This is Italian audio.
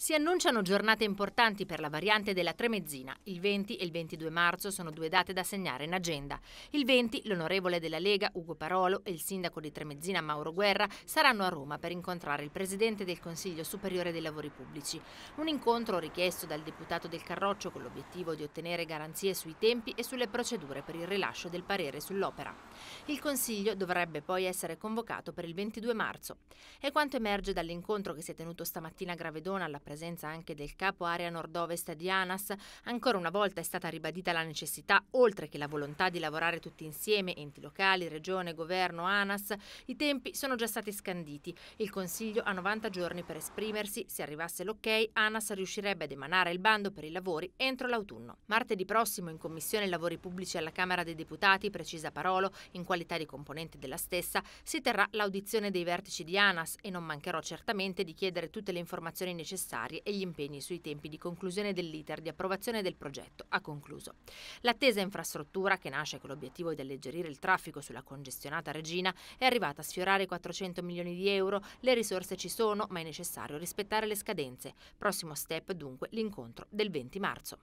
Si annunciano giornate importanti per la variante della Tremezzina. Il 20 e il 22 marzo sono due date da segnare in agenda. Il 20 l'onorevole della Lega Ugo Parolo e il sindaco di Tremezzina Mauro Guerra saranno a Roma per incontrare il presidente del Consiglio Superiore dei Lavori Pubblici. Un incontro richiesto dal deputato del Carroccio con l'obiettivo di ottenere garanzie sui tempi e sulle procedure per il rilascio del parere sull'opera. Il Consiglio dovrebbe poi essere convocato per il 22 marzo. E quanto emerge dall'incontro che si è tenuto stamattina a Gravedona alla presenza anche del capo area nord-ovest di ANAS, ancora una volta è stata ribadita la necessità, oltre che la volontà di lavorare tutti insieme, enti locali, regione, governo, ANAS, i tempi sono già stati scanditi. Il Consiglio ha 90 giorni per esprimersi, se arrivasse l'ok ANAS riuscirebbe ad emanare il bando per i lavori entro l'autunno. Martedì prossimo in Commissione Lavori Pubblici alla Camera dei Deputati, precisa Parolo, in qualità di componente della stessa, si terrà l'audizione dei vertici di ANAS e non mancherò certamente di chiedere tutte le informazioni necessarie necessarie e gli impegni sui tempi di conclusione dell'iter di approvazione del progetto, ha concluso. L'attesa infrastruttura, che nasce con l'obiettivo di alleggerire il traffico sulla congestionata Regina, è arrivata a sfiorare 400 milioni di euro, le risorse ci sono, ma è necessario rispettare le scadenze. Prossimo step dunque l'incontro del 20 marzo.